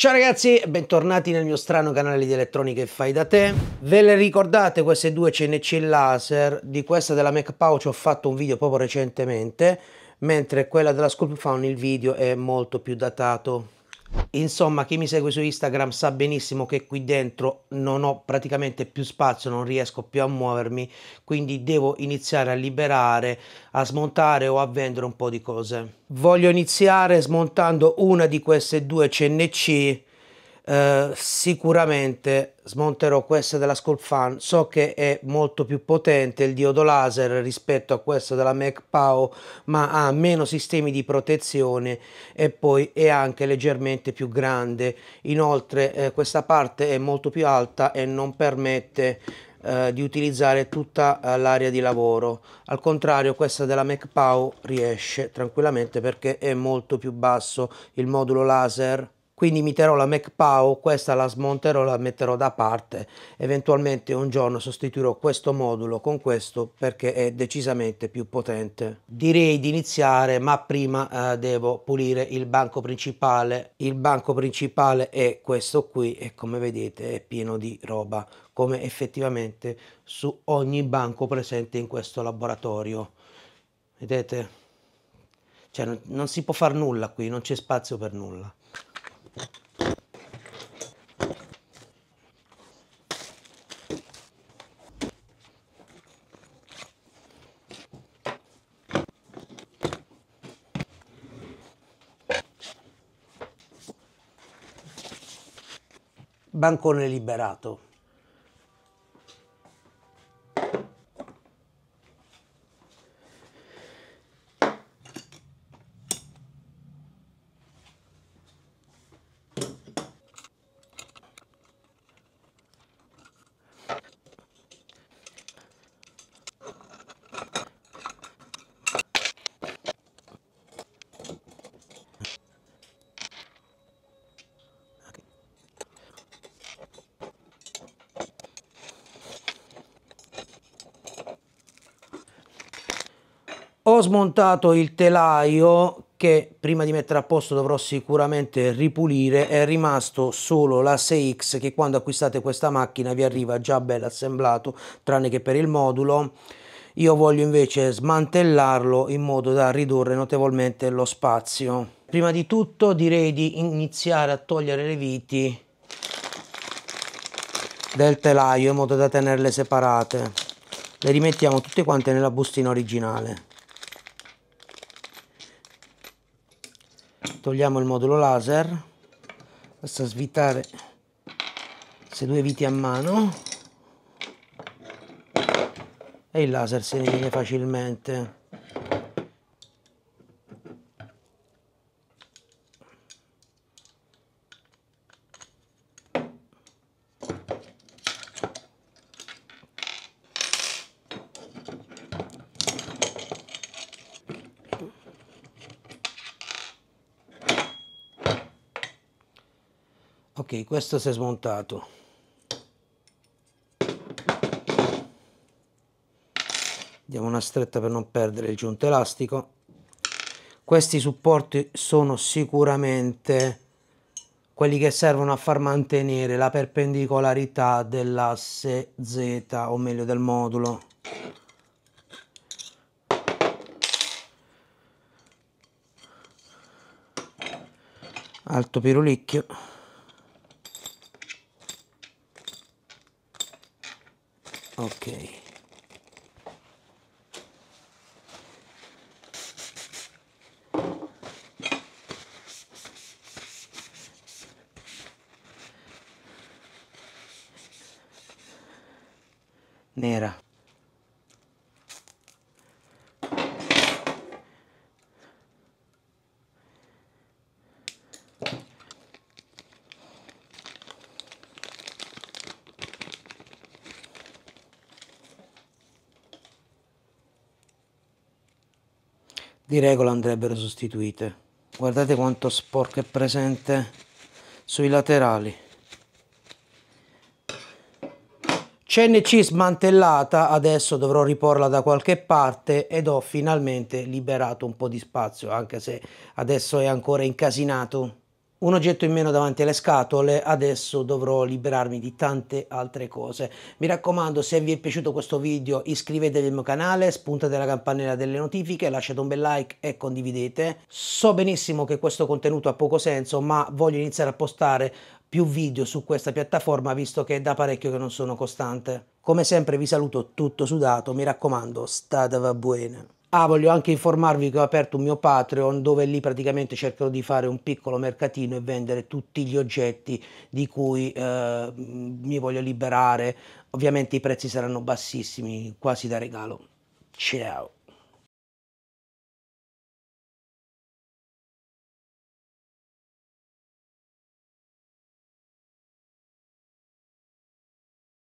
Ciao ragazzi e bentornati nel mio strano canale di elettronica e fai da te. Ve le ricordate queste due CNC laser? Di questa della Mac Pouch ho fatto un video proprio recentemente, mentre quella della Sculpt Found il video è molto più datato. Insomma, chi mi segue su Instagram sa benissimo che qui dentro non ho praticamente più spazio, non riesco più a muovermi, quindi devo iniziare a liberare, a smontare o a vendere un po' di cose. Voglio iniziare smontando una di queste due CNC eh, sicuramente smonterò questa della Sculfan so che è molto più potente il diodo laser rispetto a questa della Mac Pow ma ha meno sistemi di protezione e poi è anche leggermente più grande inoltre eh, questa parte è molto più alta e non permette eh, di utilizzare tutta eh, l'area di lavoro al contrario questa della Mac Pow riesce tranquillamente perché è molto più basso il modulo laser quindi mi terrò la Mac MacPow, questa la smonterò, la metterò da parte, eventualmente un giorno sostituirò questo modulo con questo perché è decisamente più potente. Direi di iniziare ma prima eh, devo pulire il banco principale, il banco principale è questo qui e come vedete è pieno di roba come effettivamente su ogni banco presente in questo laboratorio. Vedete? Cioè non, non si può fare nulla qui, non c'è spazio per nulla. bancone liberato. Ho smontato il telaio che prima di mettere a posto dovrò sicuramente ripulire, è rimasto solo la 6X che quando acquistate questa macchina vi arriva già bella assemblato, tranne che per il modulo. Io voglio invece smantellarlo in modo da ridurre notevolmente lo spazio. Prima di tutto direi di iniziare a togliere le viti del telaio in modo da tenerle separate. Le rimettiamo tutte quante nella bustina originale. togliamo il modulo laser basta svitare queste due viti a mano e il laser se ne viene facilmente ok questo si è smontato diamo una stretta per non perdere il giunto elastico questi supporti sono sicuramente quelli che servono a far mantenere la perpendicolarità dell'asse Z o meglio del modulo alto pirulicchio ok nera di regola andrebbero sostituite guardate quanto sporco è presente sui laterali CNC smantellata adesso dovrò riporla da qualche parte ed ho finalmente liberato un po' di spazio anche se adesso è ancora incasinato un oggetto in meno davanti alle scatole, adesso dovrò liberarmi di tante altre cose. Mi raccomando, se vi è piaciuto questo video iscrivetevi al mio canale, spuntate la campanella delle notifiche, lasciate un bel like e condividete. So benissimo che questo contenuto ha poco senso, ma voglio iniziare a postare più video su questa piattaforma visto che è da parecchio che non sono costante. Come sempre vi saluto tutto sudato, mi raccomando, state va bene. Ah, voglio anche informarvi che ho aperto un mio Patreon dove lì praticamente cercherò di fare un piccolo mercatino e vendere tutti gli oggetti di cui eh, mi voglio liberare. Ovviamente i prezzi saranno bassissimi, quasi da regalo. Ciao!